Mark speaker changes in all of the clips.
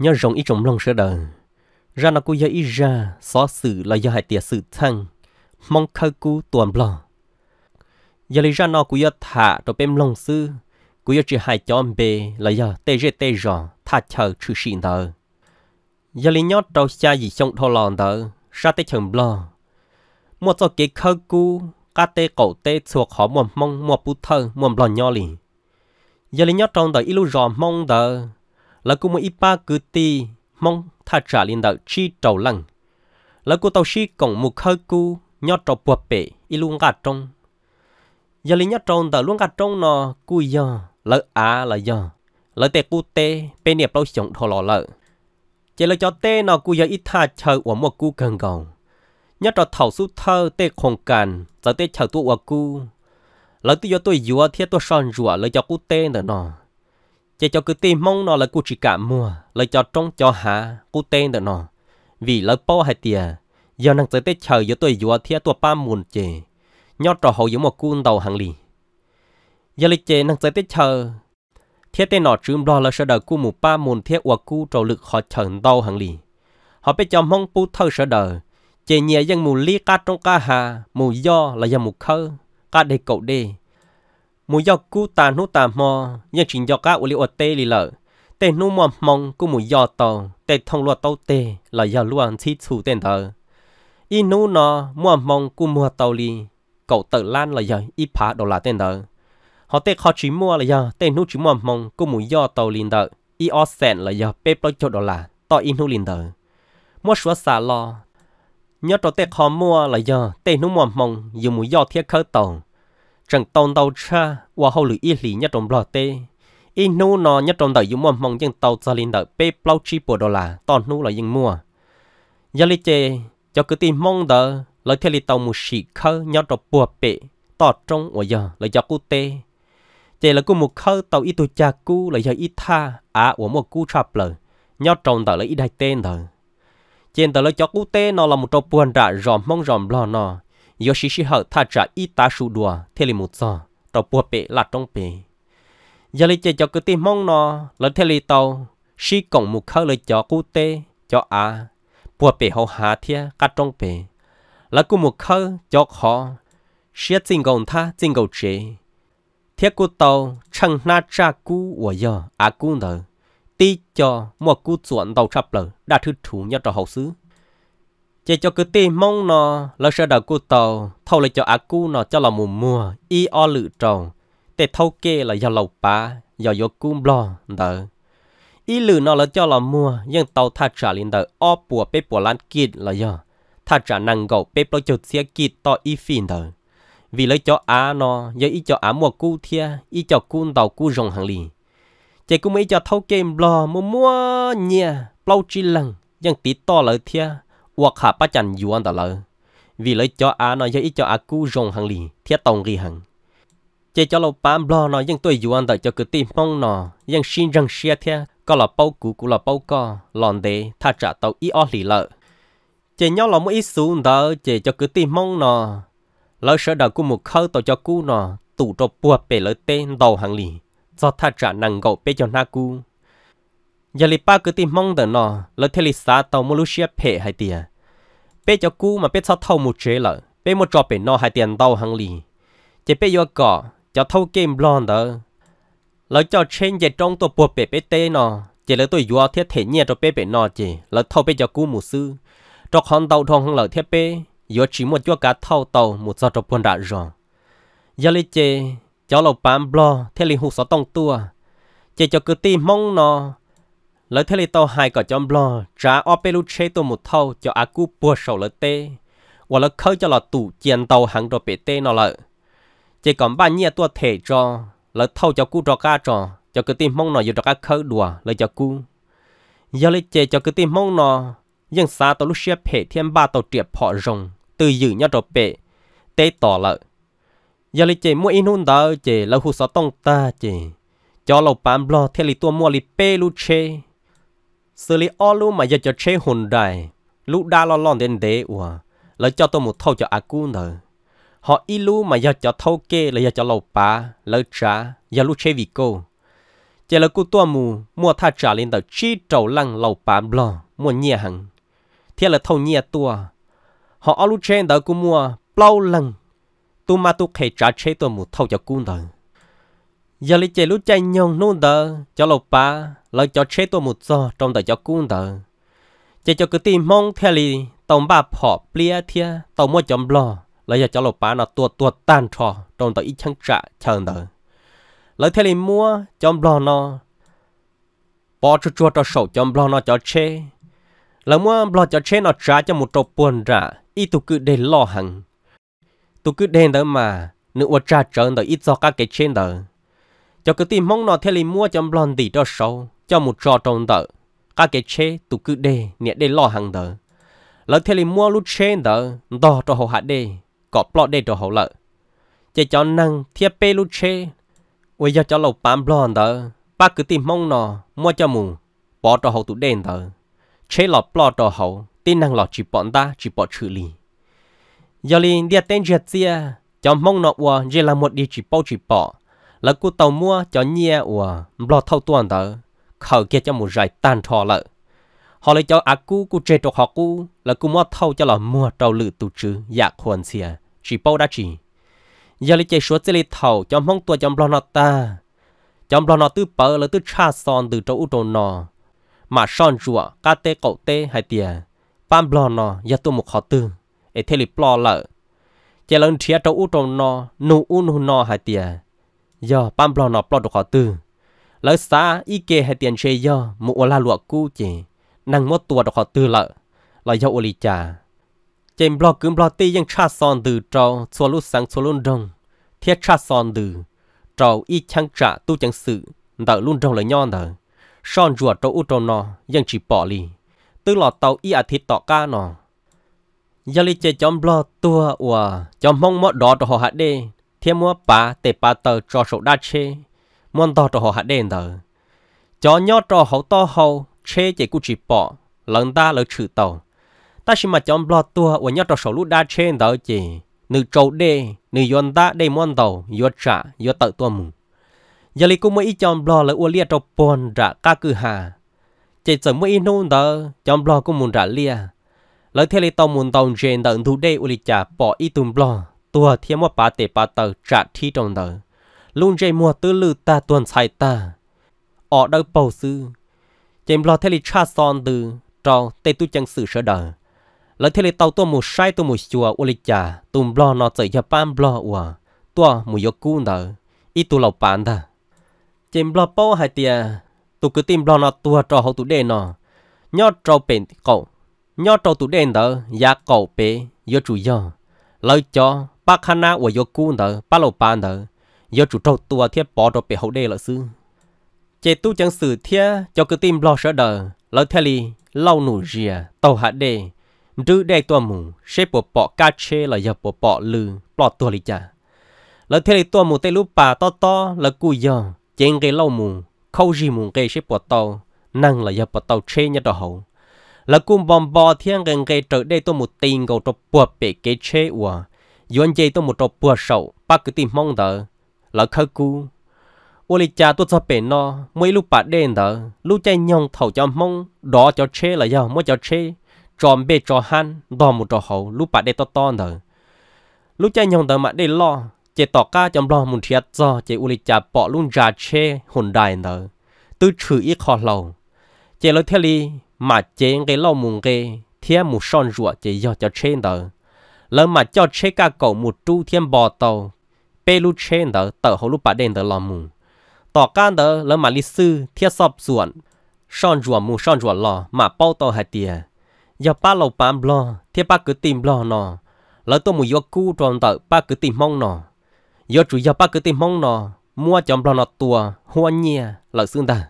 Speaker 1: nhớ rộng ít trong lòng sơ đời ra nó cũng giờ ít ra xóa sự là do hại tiệt sự thăng mong khơi cú tuần bò giờ lý ra nó cũng giờ thả rồi bém lòng sư cũng giờ chỉ hại cho bề là do tê rê tê rò thả chờ trừ xịn tờ giờ lý nhót đầu cha gì trong thô lòn tờ ra tê chồng bò một cho kế khơi cú cá tê cậu tê thuộc khó mồm mong mồm bút thơ mồm lòn nho lì giờ lý nhót trong đời ít lúc rò mong tờ là cô một ít ba cứ ti mong tha trả lên đạo chi trầu lăng là cô tàu chi còn một khơi cô nhọ trầu bùa bể y luôn gạt trong giờ lý nhọ trong tàu luôn gạt trong nó cô giờ là á là giờ là tê cô tê bên đẹp lâu sống thò lò lỡ chỉ là cho tê nó cô giờ ít tha chờ của một cô cần cầu nhọ trầu thầu su thơ tê khổng cần giờ tê chờ tụ của cô là tự do tôi dùa thiết tôi son rùa lỡ cho cô tê nữa nó chỉ cho cứ tìm mong nó là cụ chỉ cả mùa là cho trong cho hạ cụ tên được nó vì là bao hai tiền giờ năng tới tết chờ giờ tôi vừa thia tôi ba muôn chè nhót trò hậu giữa một cuốn đầu hàng lì giờ lịch chè năng tới tết chờ thiết tên nọ trứng đo là sợ đời cu mù ba muôn thiết hoặc cu trầu lực họ chờ đầu hàng lì họ biết cho mong pu thơ sợ đời chè nhẹ dân mù li ca trong ca hà mù do là dân mù khơ ca đề cậu đề mù do cú ta nú ta mò nhân chính do cá uli ột tê lì lợ tê nú mò mong cú mù do tàu tê thông lo tàu tê là do luôn chi chủ tên tờ y nú nó mò mong cú mùa tàu lì cậu tự lan là do y phá đồ là tên tờ họ tê khó chỉ mua là do tê nú chỉ mò mong cú mù do tàu lì tờ y o sẹn là do bê bao chỗ đồ là tỏ y nú lì tờ mua sửa xả lo nhớ trò tê khó mua là do tê nú mò mong dù mù do thiết khởi tàu chẳng tàu tàu cha và hậu lưỡi y lì nhất trong lò tê y nu nó nhất trong đời dùng mong nhưng tàu gia linh đợi bê plau chi bộ đô la tàu nu là dùng mua giờ lý chê cho cứ tìm mong đợi lời theo lý tàu một sĩ khơ nhất trong bùa bệ tàu trong và giờ lời cho cụ tê chê là cụ một khơ tàu y tu cha cụ lời giờ y tha à của một cụ chập lời nhất trong đời là y đại tên đời trên tờ lời cho cụ tê nó là một trong buồn rạ ròm mong ròm lò nó yo shi shi hở tha trả y ta sụ đùa thế li một giờ tàu bùa bể là trong bể giờ lấy chơi cho cứ tìm mong nó là thế li tàu shi cổng một khâu lấy cho cụ tê cho à bùa bể hậu hà thia cả trong bể là cụ một khâu cho khó xia chính gồng tha chính gồng chế thiết cụ tàu chẳng na cha cụ của giờ à cụ nợ tí cho một cụ chuẩn đầu chập lở đã thứ thủ nhất cho hậu xứ chỉ cho cứ ti mong nó là sợ đầu cụ tàu thâu lại cho á cu nó cho là mùa mùa y o lự trồng để thâu kê là do lầu ba do vô cung blo đỡ y lự nó là cho là mùa nhưng tàu tha trả lên đỡ o bùa bê bùa lan kịt là do tha trả năng gầu bê bùa cho xe kịt to y phìn đỡ vì lấy cho á nó giờ y cho á mùa cu thia y cho cung tàu cu rồng hàng lì chỉ cũng mấy cho thâu kê blo mùa mùa nhia bao chi lăng nhưng tí to lợi thia hoặc hạ ba chẳng dù anh ta lỡ vì lợi cho á nó ít cho á cú rong hàng lì thiết tông ghi hàng chế cho lâu bám lo nó nhưng tôi dù anh ta cho cứ tìm mong nó nhưng xin rằng xe thế có là bao cú cũng là bao co lòn đế tha trả tàu ý o lì lợi, chế nhau là mỗi ít xuống đó chế cho cứ tìm mong nó lỡ sợ đầu cú một khâu tàu cho cú nó tụ cho bùa bể lợi tên đầu hàng lì cho tha trả năng gậu bê cho na cú giờ li ba cứ tìm mong đợi nó là thế li sa tàu Malaysia phe hai tiền bé cho cú mà bé sao thâu một chế lợ bé một trò bé nó hai tiền tàu hàng lì chỉ bé vô cỏ cho thâu game blonde đó lỡ cho trên giờ trong tổ bộ bé bé tê nó chỉ lỡ tôi vừa thiết thể nhẹ cho bé bé nó chỉ lỡ thâu bé cho cú một sư cho con tàu thong hàng lỡ thiết bé vừa chỉ một chỗ cá thâu tàu một sao cho quân đã rồi giờ li chế cho lầu bám blonde thế li hụt sao tông tua chỉ cho cứ tìm mong nó lời thế tàu hai có chọn blo trả ở bên lúc chế tàu một thâu cho á cú bùa sầu lợi tê và lời khơi cho là tủ chiến tàu hàng đồ bể tê nó lợi chỉ còn ba nhia tua thể cho lời thâu cho cú trò cá cho cho cái tim mong nó dù trò cá khơi đùa lời cho cú giờ lấy chế cho cái tim mong nó nhưng xa tàu lúc xe phe thiên ba tàu triệt họ rồng từ dự nhau trò bể tê tỏ lợi giờ lấy chế mua in hôn đó chế là hú sáu tông ta chế cho lâu bán blo theo lý tua mua lý pê lu chê xử lý ô lu mà giờ cho chế hồn đại lúc đã lo lon đến đế ủa là cho tôi một thâu cho à cú nữa họ y lu mà giờ cho thâu kê là giờ cho lầu pa lỡ trả giờ lúc chế vì cô chỉ là cú tua mù mua tha trả lên tàu chi trầu lăng lầu pa blo mua nhẹ hằng thế là thâu nhẹ tua họ ô lu trên tàu cú mua bao lăng tu ma tu khay trả chế tôi một thâu cho cú nữa giờ lý chế lúc chạy nhon nôn tờ cho lộc ba lấy cho chế tôi một giờ trong tờ cho cún tờ chế cho cứ tìm mong theo lì tổng ba họ plea thea tổng mua chấm lò lấy giờ cho lộc ba nó tuột tuột tan trò trong tờ ít chăng trả chờ tờ lấy theo lì mua chấm lò nó bỏ chua chua cho sầu chấm lò nó cho chế lấy mua lò cho chế nó trả cho một trâu buồn trả ít tụ cứ để lo hằng tụ cứ đen đó mà nữa trả chờ tờ ít do các cái trên tờ cho cứ tìm mong nó theo lì mua cho blon tỷ cho sâu cho một trò trồng tờ các cái chế tụ cứ đê nhẹ đê lo hàng tờ lỡ theo lì mua lúc chế tờ đo cho hậu hạ đê có plot đê cho hậu lợ chỉ cho năng thiết pe lúc chế ôi giờ cho lầu bám blon tờ ba cứ tìm mong nó mua cho mù bỏ cho hậu tụ đen tờ chế lọ plot cho hậu tin năng lọ chỉ bọn ta chỉ bỏ xử lý giờ liền đi tên giật chia cho mong nó chỉ là một địa chỉ bao chỉ bỏ ล้วกูเต่ามัวจะเนี่ยวะบล็อกเท่าตัวนั่นเขาเกี่ยจะมุ่งใจตันทอละฮอลเลยจะอากูกูเจตัวฮอกูแล้วกูมัวเท่าจะหล่อมัวเต่าลือตุจื้ออยากควรเสียจีโป้ได้จีอยากลยใจชวนเจลิเท่าจะมองตัวจมบลนอตาจมบลนอตื้อเปิดหรือตื้อชาซอนตื้อโจอุโดนอมาซ่อนจั่วกาเตกาเตหายเตียปั้มบลนออยากตัวมุขคอตื้อเอเทลิปล้อละจะเลิงเทียโจอุโดนอหนูอุนหุนอหายเตียย่อปั้มปลอนอปลอดขอตื้อแล้วซาอีเกให้เตียนเชยย่อมุอลาลวกู้เจ นังมดตัวดอกขอตื้อละลอยย่ออลิจา เจมบลอกกึมบลอตียังชาซอนดือจาชัวลุสังชัวลุนดงเทียชาซอนดือจาอีช่างจ่าตู้จังสื่อเดอลุนดงเลยย้อนเดอซอนจวดจาอุตโนยังจีปอลีตื้อหลอดเต่าอีอาทิตย์ต่อก้านอยาลิเจจอมบลอตัวอวจอมมองมอดดอดหอหัดเด thiên mua bà để bà tờ cho sổ đa chê muốn to cho họ hạt đen tờ cho nhó cho họ to hậu chê chỉ cú chỉ bỏ lần ta lỡ chữ tàu ta chỉ mà chọn lo tua và nhó cho sổ lũ đa chê tờ chỉ nửa trâu đê nửa yon ta đê muốn tàu yon trả yon tờ tua mù giờ lấy cũng mới chọn lo lỡ uoliệt cho bồn ra ca cử hà chỉ giờ mới nôn tờ chọn lo cũng muốn ra lia lỡ theo lấy tàu muốn tàu trên tờ thủ đê uoliệt trả bỏ ít tùm lo tua thiên mua bà tệ bà tờ trả thi trong đời luôn dây mua tư lư ta tuần sai ta ở đâu bầu sư chém lo thế li cha son từ trò tê tu chân sự sở đời lỡ thế li tàu tua mù sai tua mù chùa u li chà tùm lo nó chạy cho pam lo ua tua mù yo cu nở ít tu lầu bàn ta chém lo bao hai tia tu cứ tìm lo nó tua trò hậu tu đen nó nhót trâu bền cậu nhót trâu tu đen đó giá cậu bé yo chủ yo lỡ cho bác khăn na của yo cu nở ba lô ba nở yo chủ trâu tua thiết bỏ đồ bể hậu đê lợi sư chế tu chẳng sử thiết cho cứ tim lo sợ đờ lỡ theo li lau nụ rìa tàu hạ đê rư đê tua mù xếp bộ bỏ ca chê là yo bộ bỏ lư bỏ tua li chả lỡ theo li tua mù tê lúc bà to to là cu yo chế gây lau mù khâu gì mù gây xếp bộ tàu năng là yo bộ tàu chê nhá đồ hậu là cung bom bò thiên gần gây trở đây tôi một tình cầu trong bùa bể kế chế của yon chơi tôi một trò bùa sầu ba cứ tìm mong đỡ là khơ cu ô lì cha tôi cho bể no, mỗi lúc bà đen đỡ lúc chạy nhong thầu cho mong đó cho che là giàu mỗi cho che, tròn bê trò han đò một trò hậu lúc bà đen to to đỡ lúc chạy nhong đỡ mà đen lo chế tỏ ca trong lo muốn thiệt do chế ô lì cha bỏ luôn ra che hồn đài đỡ tư trừ ít khó lầu chế lời thế li mà chế cái lo muốn cái thiên một son ruột chế do cho che đỡ lỡ mà cho chế cả cậu một tru thiên bò tàu bê lu chế đó tờ hồ lúc bà đen đó lòng mù tỏ can đó lỡ mà lý sư thiết sọp ruộng son ruộng mù son ruộng lò mà bao tàu hai tìa giờ ba lầu bám lò, thiết ba cứ tìm lò nò, lỡ tôi mù yo cu tròn tờ ba cứ tìm mong nò, giờ chủ giờ ba cứ tìm mong nò, mua chồng lò nọ tua hoa nhia lỡ xương ta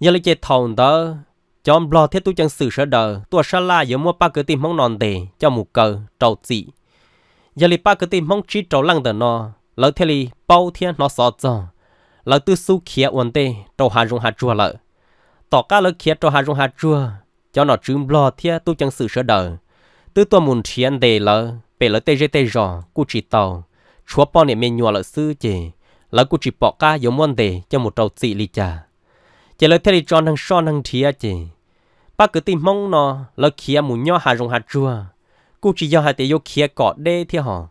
Speaker 1: giờ lấy chế thầu đó chọn ông lo thiết tu chân sự sơ đờ tua sa la giờ mua ba cửa tim mong non để cho một cờ trầu dị giờ li ba cửa tim mong chi trầu lăng đờ nó lỡ thế li bao thiên nó sọt cho lỡ tư su khía ổn tê trầu hà rung hà chùa lỡ tỏ cá lỡ khía trầu hà rung hà chùa cho nó trứng lo thiết tu chân sự sơ đờ tư tua muốn thiên để lỡ bể lỡ tê tê rò cu chỉ tàu chúa bao niệm miền nhua lỡ sư chè lỡ cu chỉ bỏ ca giống môn để cho một trầu dị li chả chỉ là thế thì chọn thằng son thằng thía chị ba cứ tìm mong nó là kia mù nho hà rồng hà chua cô chỉ do hà tế vô kia cọ đê thì họ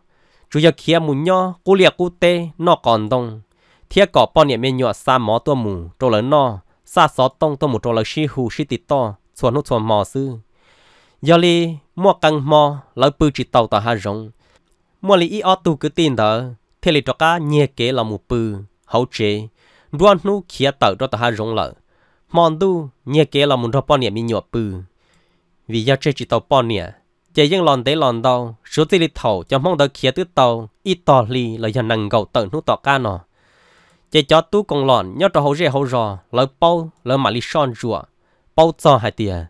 Speaker 1: chủ do kia mù nho cô liệt cô tê nó còn đông thía cọ bọn nhẹ mê nhọ xa mó tua mù trâu lớn nó xa xó tông tua mù trâu lớn xì hù xì tít to xuân hút xuân mò sư do li mua căng mò là bư chỉ tàu tàu hà rồng mua li y o tu cứ tin đó thế là cho cá nhẹ kế là mù bư hậu chế đua nu khía tờ đó ta ha rong lợ mòn tu nhẹ kế là muốn cho bọn nhẹ mi nhọ bự vì do chơi chỉ tàu bọn nhẹ chỉ riêng lòn tế lòn đâu số tiền lịch thầu cho mong đợi khía tứ tàu ít tò lì là do năng gầu tận nu tọ ca nọ chỉ cho tu công lòn nhớ cho hậu rẻ hậu rò lỡ bao lỡ mà li son rùa bao cho hai tiền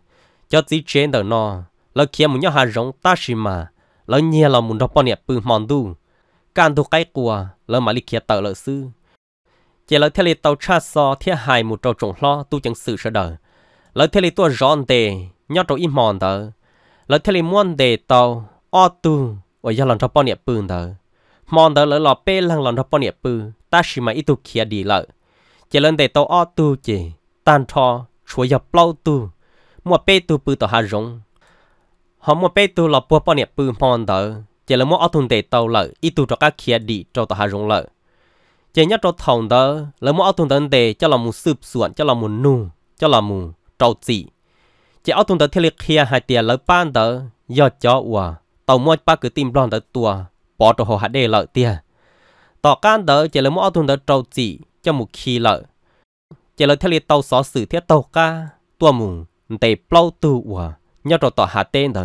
Speaker 1: cho tí chén tờ nọ lỡ khía một nhớ hà rong ta xì mà lỡ nhẹ là muốn cho bọn nhẹ bự mòn tu càng thu cái cua lỡ mà li khía tờ lỡ sư chỉ là theo lý tàu cha so thiên hài một trò trùng lo tu chẳng sự sợ đời lời theo lý tua rón đề nhót trâu im mòn tờ lời theo lý muôn đề tàu o tu ở gia lòng cho bao nẹp bươn tờ mòn tờ lời lò pe lăng lòng cho bao nẹp bư ta chỉ mà ít tu kia đi lợi chỉ lần đề tàu o tu chỉ tan thò chúa nhập lâu tu mua pe tu bư tàu hà rong họ mua pe tu lò bùa bao nẹp bư mòn tờ chỉ là mua o tu đề tàu lợi ít tu cho các kia đi cho tàu hà rong lợi chỉ nhất cho thòng đó là một thùng tận để cho là một sụp xuống cho là một nụ cho là một trâu chỉ chỉ tuần tận thiết kia hai tiền lấy ban đó do cho hòa tàu mua ba cái tim đoan đó tua bỏ cho họ hai đề lợi tiền tỏ can đó chỉ là một thùng tận trâu chỉ cho một khi lợi chỉ là thiết tàu xó xử thiết tàu ca tua mùng để bao tu hòa nhớ cho tỏ hạt tên đó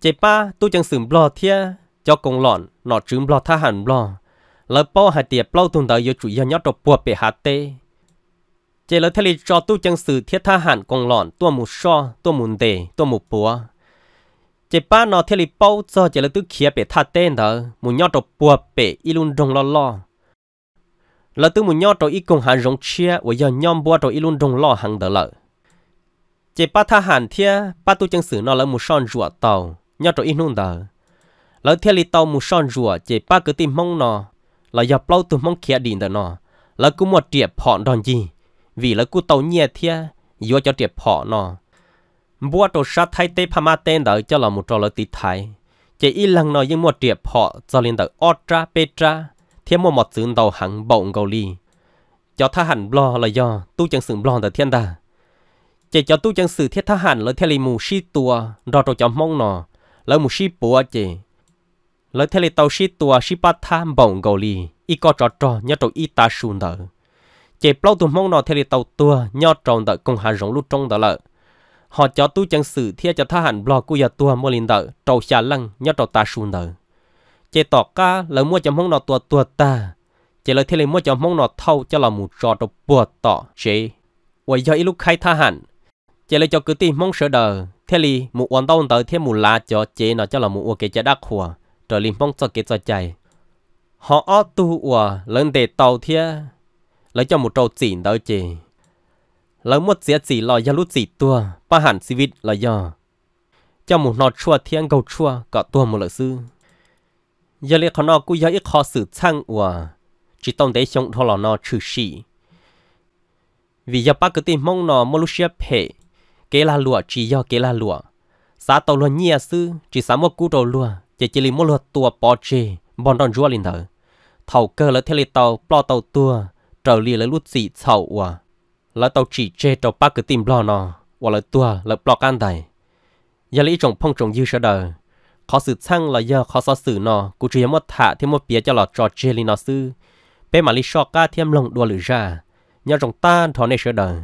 Speaker 1: chỉ ba tu chẳng xử lo thiết cho công lọn nó trứng lo tha hẳn lo lỡ bỏ hạt tiệp bao tuần tới giờ chủ yếu nhớ đọc bùa bể hạt tê chỉ lỡ thay cho tu chân sự thiết tha hạn công lọn tua mù so tua mù đề tua mù bùa chỉ ba nó thay bao giờ chỉ lỡ tu khía bể hạt tê đó mù nhớ đọc bùa bể ilun rong lo lo lỡ tu mù nhớ đọc y cùng hạn rong chia và giờ nhom bùa y ilun rong lo hàng đó lỡ chỉ ba tha hạn thia ba tu chân sự nó lỡ mù son ruột tàu nhớ đọc y luôn đó lỡ thay tàu mù son ruột chỉ ba cứ tìm mong nó เราอยาเปล่าตัวมองเขียดินแต่นอแล้วกูหมดเตียบผ่อดอนจี วีแล้วกูเตาเนียเทียยัวจะเตียบผ่อนอบัวตัวชาไทยเตพมาเต้นเดอจะลอามุดเราติไทยจะอีหลังนอยังหมดเตียบผ่อจะเล่นเดอออตราเปตรา เทียมหมดซื้อเดาหังบ่งเกาหลีจะทหารบลอลายอตู้จังสื่อบลอแต่เทียนดาจะจะตู้จังสื่อเทียทหารเลยเทลีมูชีตัวรอตัวจอมมองนอแล้วมูชีปัวเจ lời thề tàu ship tua ship ba tham bổng gầu lì y có trò trò nhớ trò y ta sùn đỡ chế bao tụm mong nọ thề tàu tua nhớ tròn đỡ công hà rộng lút trong đỡ lợi họ cho tu chẳng sự thia cho tha hẳn blog của giờ tua mua linh đỡ trầu xà lăng nhớ trò ta sùn đỡ chế tỏ ca lời mua cho mong nọ tua tua ta chế lời thề là mua cho mong nọ thâu cho là một trò trò bùa tỏ chế vậy giờ ít lúc khai tha hẳn chế lời cho cứ tìm mong sợ đỡ thế là một quan đau đỡ thế một lá cho chế nó cho là một ok chế đắc hòa ตัวลิมปองจะเกจจอดใจหอออตูอัวเลิ่นเดตเตาเทียแล้วจะมุดโตจีนได้เจแล้วมุดเสียจีลอยยาลุจีตัวป้าหันชีวิตลอยยอจะมุดนอชัวเทียงเกาชัวก็ตัวมุดละซื้อยาเล็กขนอ กูยาอีกคอสืบช่างอัวจีต้องเดชงทอล่อนอชื่อชี วิยาปักติมงนอมลุเชียเพ่เกลาลัวจียอเกลาลัวสาตัวลัวเงียซื้อจีสามวกูตัวลัวจะจีริมลตัวปอเจบอนดอนจัวลินเถอเท่าเกอและเทลิตาปลอเต่าตัวเจ้าลีและลุดสีเท่าวะและเต่าจีเจเต่าปักกึติมปลอนอวะลยตัวและปลอกันใดยาลีจงพงจงยืดเดอร์ขอสืบช่างละเยอขอสอสื่อนอ กูจะยังมดถาที่มดเปียจะหลอดจอดเจลินอสื้อเป้มาลิชอก้าเทียมลงดัวหรือจ้าย่าจงต้านทอนในเชเดอร์